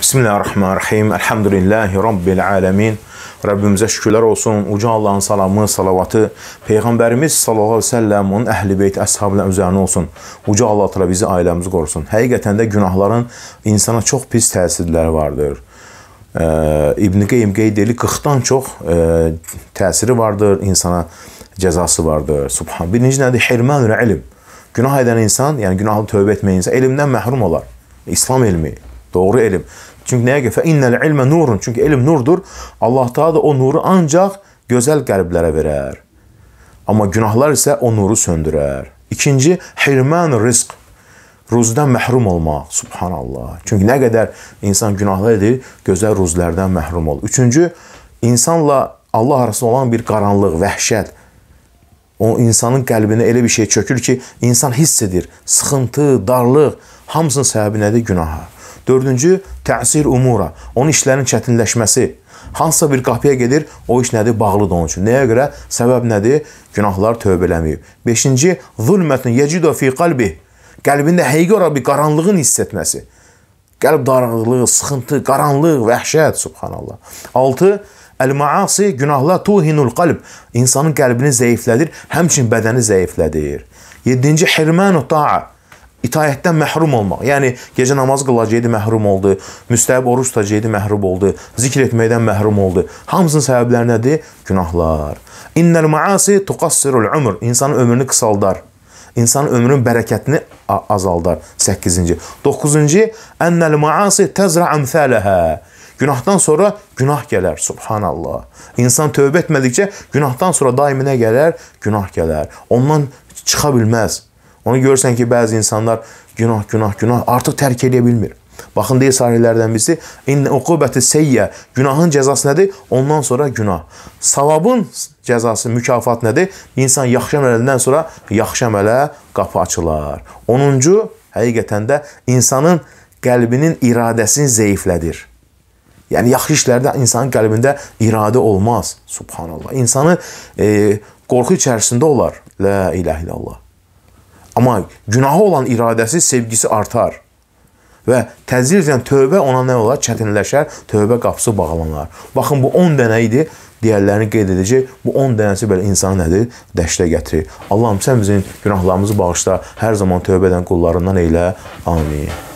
Bismillahirrahmanirrahim. Elhamdülillahi Rabbil aləmin. Rəbbimizə şükürlər olsun. Uca Allahın salamı, salavatı Peyğəmbərimiz sallallahu əleyhi və səlləm, onun əhl-i beyt əshabına üzərinə olsun. Uca Allah təala bizi, ailəmizi qorusun. Həqiqətən də günahların insana çox pis təsirləri vardır. E, İbn Qeym qeyd edir, 40-dan çox e, təsiri vardır insana, cəzası vardır. Subhan. Birinci nədir? Hirmanul ilm. Günah edən insan, yəni günahlı tövbə etməyən insan elmdən məhrum olar. İslam elmi Doğru elm. Çünki nəyə görə? Fə innəl ilmə nurun. Çünki elm nurdur. Allah Taala da o nuru ancaq gözəl qəlblərə verər. Amma günahlar isə o nuru söndürər. İkinci, hirman rizq. Ruzdan məhrum olmaq. Subhanallah. Çünki nə qədər insan günahlar edir, gözəl ruzlərdən məhrum olur. Üçüncü, insanla Allah arasında olan bir qaranlıq, vəhşət. O insanın qəlbinə elə bir şey çökür ki, insan hiss edir. Sıxıntı, darlıq, hamısının səbəbi nədir? Günaha. Dördüncü, təsir umura. Onun işlərin çətinləşməsi. Hansısa bir qapıya gedir, o iş nədir? Bağlıdır onun üçün. Nəyə görə? Səbəb nədir? Günahlar tövbə eləməyib. Beşinci, zulmətun yecidu fi qalbi. Qəlbində həqiqi olaraq bir qaranlığın hiss etməsi. Qəlb darlığı, sıxıntı, qaranlıq, vəhşət, subhanallah. Altı, Əl-maasi günahla tuhinul qalb. İnsanın qəlbini zəiflədir, həmçin bədəni zəiflədir. Yedinci, hirmanu ta'a itayətdən məhrum olmaq. Yəni gecə namaz qılacaqdı, məhrum oldu. Müstəhəb oruc tutacaqdı, məhrum oldu. Zikr etməkdən məhrum oldu. Hamısının səbəbləri nədir? Günahlar. İnnel maasi tuqassirul umr. İnsanın ömrünü qısaldar. İnsanın ömrünün bərəkətini azaldar. 8-ci. 9-cu ennel maasi tezra amsalaha. Günahdan sonra günah gələr, subhanallah. İnsan tövbə etmədikcə günahdan sonra daimi nə gələr? Günah gələr. Ondan çıxa bilməz. Onu görürsən ki, bəzi insanlar günah, günah, günah artıq tərk edə bilmir. Baxın deyir sahillərdən birisi, in uqubəti seyyə, günahın cəzası nədir? Ondan sonra günah. Savabın cəzası, mükafat nədir? İnsan yaxşı əməlindən sonra yaxşı əmələ qapı açılar. 10-cu həqiqətən də insanın qəlbinin iradəsini zəiflədir. Yəni yaxşı işlərdə insanın qəlbində iradə olmaz. Subhanallah. İnsanı e, qorxu içərisində olar. La ilahe illallah. Amma günahı olan iradəsi, sevgisi artar. Və təzirlə tövbə ona nə olar? Çətinləşər, tövbə qapısı bağlanar. Baxın, bu 10 dənə idi, digərlərini qeyd edəcək. Bu 10 dənəsi belə insanı nədir? Dəşdə gətirir. Allahım, sən bizim günahlarımızı bağışla, hər zaman tövbədən qullarından elə. Amin.